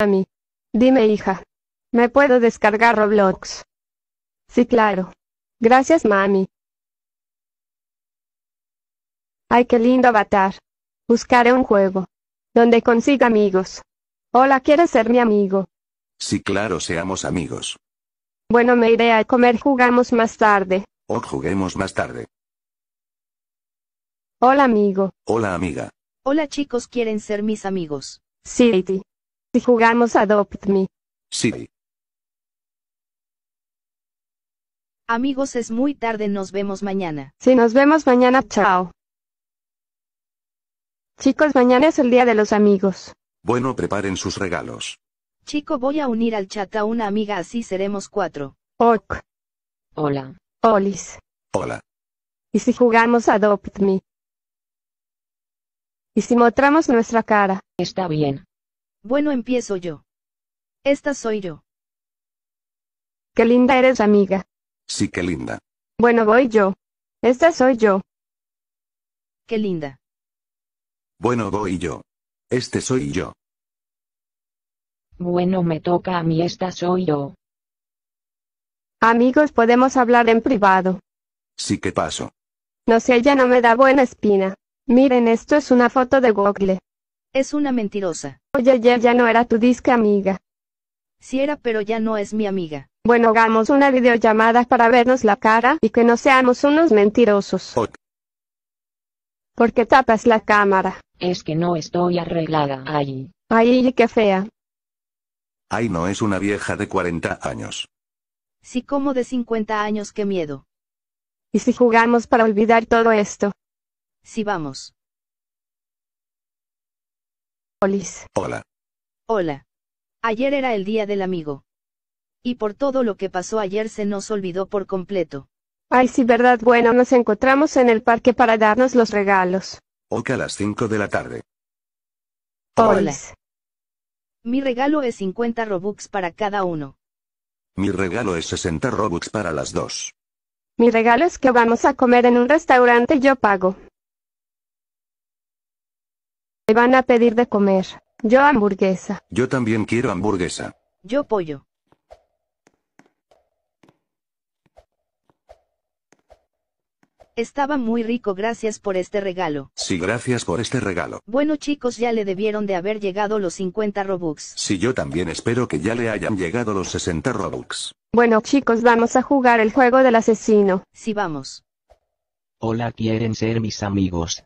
Mami, Dime hija. ¿Me puedo descargar Roblox? Sí, claro. Gracias, mami. Ay, qué lindo avatar. Buscaré un juego. Donde consiga amigos. Hola, ¿quieres ser mi amigo? Sí, claro, seamos amigos. Bueno, me iré a comer, jugamos más tarde. O juguemos más tarde. Hola, amigo. Hola, amiga. Hola, chicos, ¿quieren ser mis amigos? Sí, si jugamos Adopt Me. Sí. Amigos, es muy tarde, nos vemos mañana. Si nos vemos mañana, chao. Chicos, mañana es el día de los amigos. Bueno, preparen sus regalos. Chico, voy a unir al chat a una amiga, así seremos cuatro. Ok. Hola. Olis. Hola. ¿Y si jugamos Adopt Me? ¿Y si mostramos nuestra cara? Está bien. Bueno, empiezo yo. Esta soy yo. Qué linda eres, amiga. Sí, qué linda. Bueno, voy yo. Esta soy yo. Qué linda. Bueno, voy yo. Este soy yo. Bueno, me toca a mí, esta soy yo. Amigos, podemos hablar en privado. Sí, ¿qué paso. No sé, ella no me da buena espina. Miren, esto es una foto de Google. Es una mentirosa. Oye, ya no era tu disca amiga. Sí era, pero ya no es mi amiga. Bueno, hagamos una videollamada para vernos la cara y que no seamos unos mentirosos. Porque ¿Por qué tapas la cámara? Es que no estoy arreglada ahí. Ay, qué fea. Ay, no es una vieja de 40 años. Sí, como de 50 años, qué miedo. ¿Y si jugamos para olvidar todo esto? Sí, vamos. Hola. Hola. Ayer era el día del amigo. Y por todo lo que pasó ayer se nos olvidó por completo. Ay, sí, verdad. Bueno, nos encontramos en el parque para darnos los regalos. Oca a las 5 de la tarde. Hola. Pues. Mi regalo es 50 Robux para cada uno. Mi regalo es 60 Robux para las dos. Mi regalo es que vamos a comer en un restaurante y yo pago. Me van a pedir de comer. Yo hamburguesa. Yo también quiero hamburguesa. Yo pollo. Estaba muy rico, gracias por este regalo. Sí, gracias por este regalo. Bueno chicos, ya le debieron de haber llegado los 50 Robux. Sí, yo también espero que ya le hayan llegado los 60 Robux. Bueno chicos, vamos a jugar el juego del asesino. Sí, vamos. Hola, ¿quieren ser mis amigos?